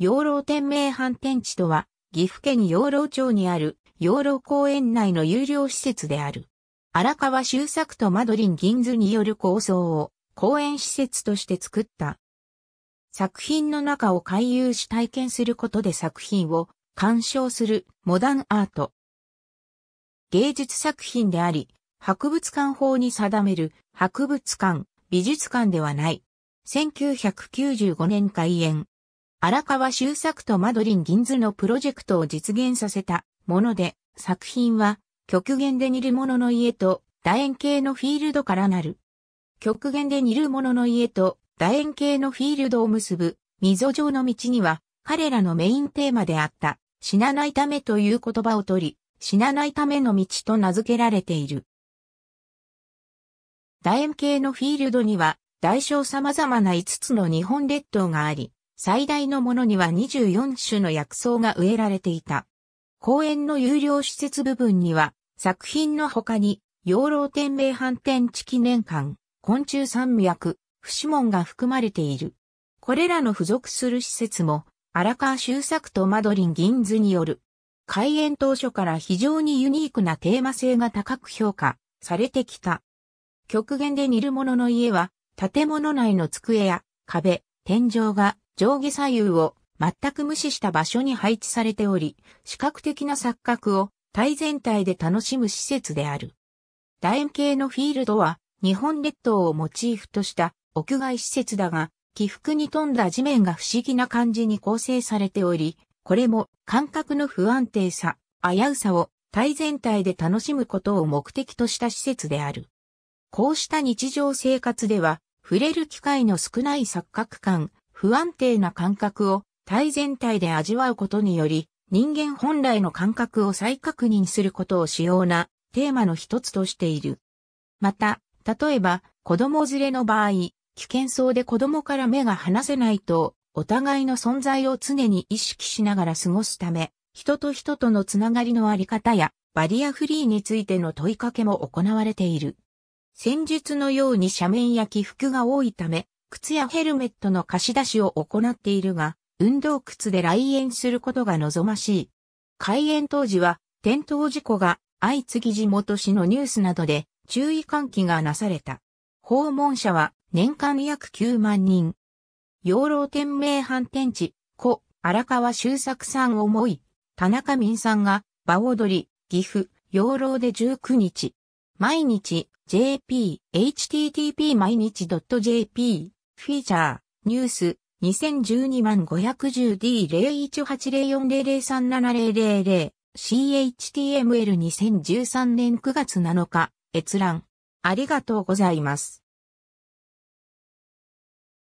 養老天命反転地とは、岐阜県養老町にある養老公園内の有料施設である。荒川修作とマドリン銀図による構想を公園施設として作った。作品の中を回遊し体験することで作品を鑑賞するモダンアート。芸術作品であり、博物館法に定める博物館、美術館ではない。1995年開園。荒川修作とマドリン・銀図のプロジェクトを実現させたもので、作品は極限で煮るものの家と楕円形のフィールドからなる。極限で煮るものの家と楕円形のフィールドを結ぶ溝状の道には彼らのメインテーマであった死なないためという言葉を取り、死なないための道と名付けられている。楕円形のフィールドには大小様々な5つの日本列島があり、最大のものには24種の薬草が植えられていた。公園の有料施設部分には、作品の他に、養老天命反転地記念館、昆虫山脈、不死門が含まれている。これらの付属する施設も、荒川修作とマドリン銀図による、開園当初から非常にユニークなテーマ性が高く評価されてきた。極限で煮る者の家は、建物内の机や壁、天井が上下左右を全く無視した場所に配置されており、視覚的な錯覚を体全体で楽しむ施設である。楕円形のフィールドは日本列島をモチーフとした屋外施設だが、起伏に富んだ地面が不思議な感じに構成されており、これも感覚の不安定さ、危うさを体全体で楽しむことを目的とした施設である。こうした日常生活では、触れる機会の少ない錯覚感、不安定な感覚を体全体で味わうことにより、人間本来の感覚を再確認することを主要なテーマの一つとしている。また、例えば、子供連れの場合、危険そうで子供から目が離せないと、お互いの存在を常に意識しながら過ごすため、人と人とのつながりのあり方や、バリアフリーについての問いかけも行われている。戦術のように斜面や起伏が多いため、靴やヘルメットの貸し出しを行っているが、運動靴で来園することが望ましい。開園当時は、転倒事故が相次ぎ地元市のニュースなどで注意喚起がなされた。訪問者は年間約9万人。養老天命反転地、故、荒川修作さん思い、田中民さんが、場踊り、岐阜、養老で19日。毎日、jp, http 毎日 .jp フィーチャー、ニュース、2012万 510D0180400370000、CHTML2013 年9月7日、閲覧。ありがとうございます。